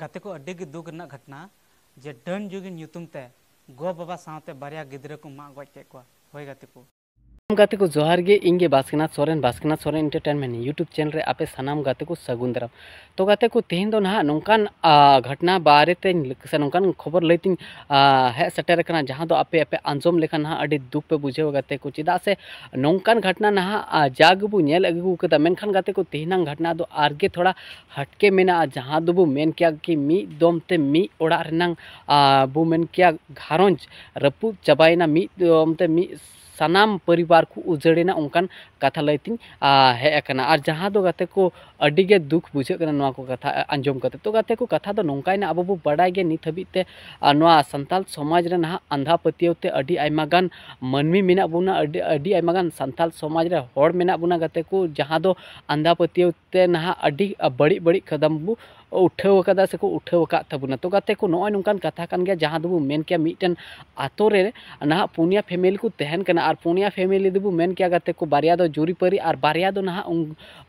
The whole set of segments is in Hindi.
गाते को दुख रना घटना जे डन जुगिन गो बाबा साथ बारे गिद्र को मा गज के हई गाते को गाते को जोहार गे इंगे Baskanath Soren Baskanath Soren entertainment YouTube channel रे आपे सनाम गाते को सगुन दराम तो गाते को तेहन दो ना नुकान घटना बारे ते से नुकान खबर लेती हे सेटेर करना जहां दो आपे आपे अंजोम लेखा ना अडी दुख पे बुझे गाते को चिदा से नुकान घटना ना जाग बु नेल अगु के दमेन खान गाते को तेहना घटना दो आरगे थोड़ा हटके में ना जहां दो बु मेन क्या की मी दोम मी ओडा रनंग बु क्या घारोंच रपु चबाई ना मी दोम मी सामान परिवार को उजड़ेना उनकान कथा लयती हेकना और जहाँ दो को दुख बुझे को कथा आंजम करते तो गाते को कथा तो नौकाय अब बड़ा नित हबीते सानतल समाज ना आंधा पतवते मानवी मे बोना सानतल समाज बोना गाते को जहाँ दो आंधा पतवते ना बड़ी बड़ी कदम बो उठावकदा से को उठावकना तो गाते को नोए नुकान कथा कान गया जहां दबो मेन किया मिटन आतोरे ना पुनिया फेमिली को तहन कना आर पुनिया फैमिली दबो मेन किया गाते को बारिया दो जुरी परी आर बारिया दो ना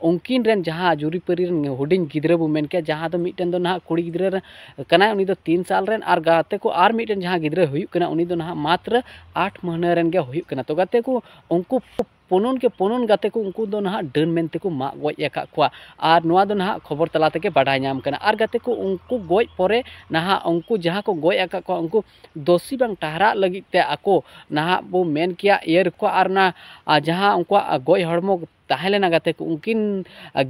उनकिन जहाँ जहां जुरी परी रन हुडिंग गिदरे बो मेन दो मिटन दो ना कुड़ी गिदरे उन तीन साल रन आर गाते को आर मिटन जहां गिदरे होयु ना मात्र 8 महीने तो गाते को उनको पुनून के पुनून गते को उनको दो ना डन मेनते को मा गोय एका कुआ आर नोआ दो ना खबर तला ते के बडा न्याम आर गते को उनको गोय परे ना उनको जहा को गोय एका को उनको दोषी बंग टहरा लगी ते आको ना बो मेन किया एयर को आर ना जहा उनको गोय हड़मो तहले ना गाते उनकिन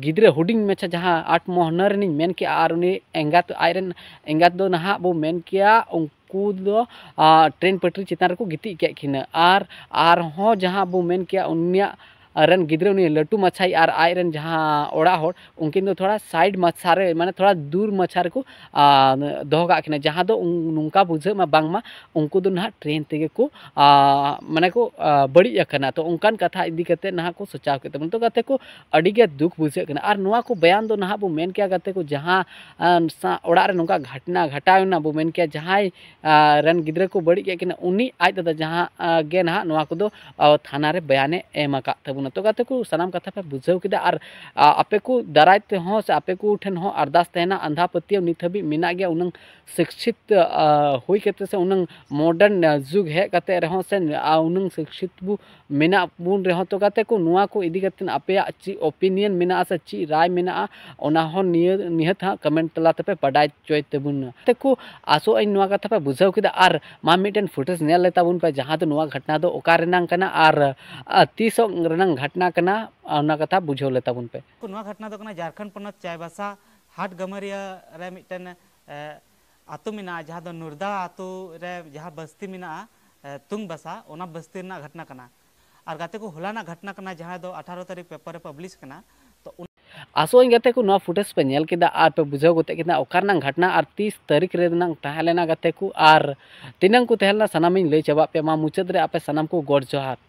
गिद्रे हुडिंग मेचा जहा आठ महन रेनी मेन के आर एंगात आयरन एंगात दो नहा बो मेन किया उनकु दो ट्रेन पटरी चितान रे को गिती के खिन आर आर हो जहा बो मेन किया उनिया रन गिद्रे उन लट्टू मछाई और आए रन जहाँ ओड़ा हर उनकिन थोड़ा साइड मछारे मैंने थोड़ा दूर मछारे को दोहगा जहाँ नौका बुझेमा उनको ना ट्रेन तेगे को मैंने को बड़ी करना तो उनकान कथा इदी करते ना को सचाव के तो गते को दुख बुझे और ना को बयान तो ना बो मन गते को जहाँ ओड़ा नौका घटना घटावना बो मन जहाँ रन गिद्रे को बड़ी उन्नी आज दादा जहाँ गे ना को थाना बयान एम का नतोगाते को सनाम कथा पे बुझाऊ किदा आर आपे को दराय ते हो से आपे को उठन हो अरदास तेना अंधा पतिया नि थबी मिना गया उनंग शिक्षित होई केते से उनंग मॉडर्न युग है कते रहो से आ उनंग शिक्षित बु मिना बुन रहो तो कते को नुआ को इदि करते आपे अच्छी ओपिनियन मिना से अच्छी राय मिना ओना हो निहत हा कमेंट तलाते ते पे पढाई चोय ते बुन ते को आसो ऐ नुआ कथा पे बुझाऊ किदा आर मा मिटन फुटेज ने लेता बुन पे जहाँ तो नुआ घटना तो ओकारनांग कना आर तीसों घटना करना कथा बुझे ले तब घटना तो झारखंड चायबासा हाट गमरिया रे मिटन आतु मेना जहां दो तो नुरदा आतु रे जहां बस्ती में तुंग बसा ओना बस्ती ना घटना करना और गाते को होलाना घटना करना जहां दो तो 18 तारीख पेपर रे पब्लिश करना तो उन... आसो इन गाते को नो फुटेज पे नेल केदा आर पे बुझो गते केना ओकरना घटना आर 30 तारीख रे ना तहलेना गाते को आर तिनंग को तहलना सनम ले जवाब पे मा मुचद रे आपे सनम को गोड जोहार